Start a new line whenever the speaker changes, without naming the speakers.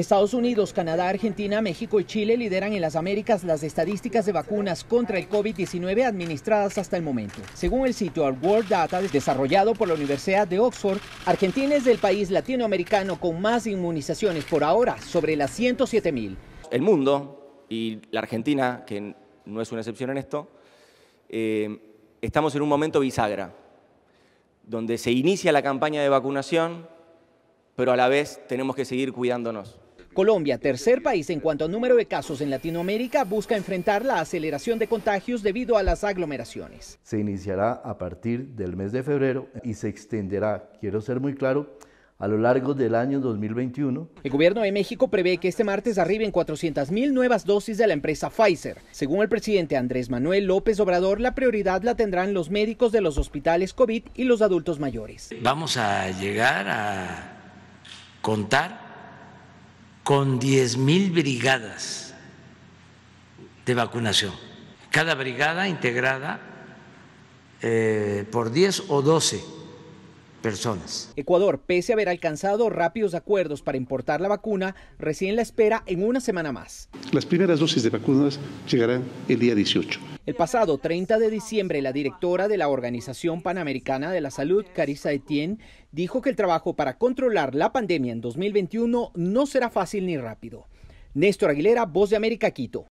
Estados Unidos, Canadá, Argentina, México y Chile lideran en las Américas las estadísticas de vacunas contra el COVID-19 administradas hasta el momento. Según el sitio World Data desarrollado por la Universidad de Oxford, Argentina es el país latinoamericano con más inmunizaciones por ahora, sobre las 107 mil.
El mundo y la Argentina, que no es una excepción en esto, eh, estamos en un momento bisagra, donde se inicia la campaña de vacunación, pero a la vez tenemos que seguir
cuidándonos. Colombia, tercer país en cuanto a número de casos en Latinoamérica, busca enfrentar la aceleración de contagios debido a las aglomeraciones. Se iniciará a partir del mes de febrero y se extenderá, quiero ser muy claro, a lo largo del año 2021. El gobierno de México prevé que este martes arriben 400.000 nuevas dosis de la empresa Pfizer. Según el presidente Andrés Manuel López Obrador, la prioridad la tendrán los médicos de los hospitales COVID y los adultos mayores.
Vamos a llegar a contar con 10.000 mil brigadas de vacunación, cada brigada integrada eh, por 10 o 12 personas.
Ecuador, pese a haber alcanzado rápidos acuerdos para importar la vacuna, recién la espera en una semana más. Las primeras dosis de vacunas llegarán el día 18. El pasado 30 de diciembre, la directora de la Organización Panamericana de la Salud, Carissa Etienne, dijo que el trabajo para controlar la pandemia en 2021 no será fácil ni rápido. Néstor Aguilera, Voz de América, Quito.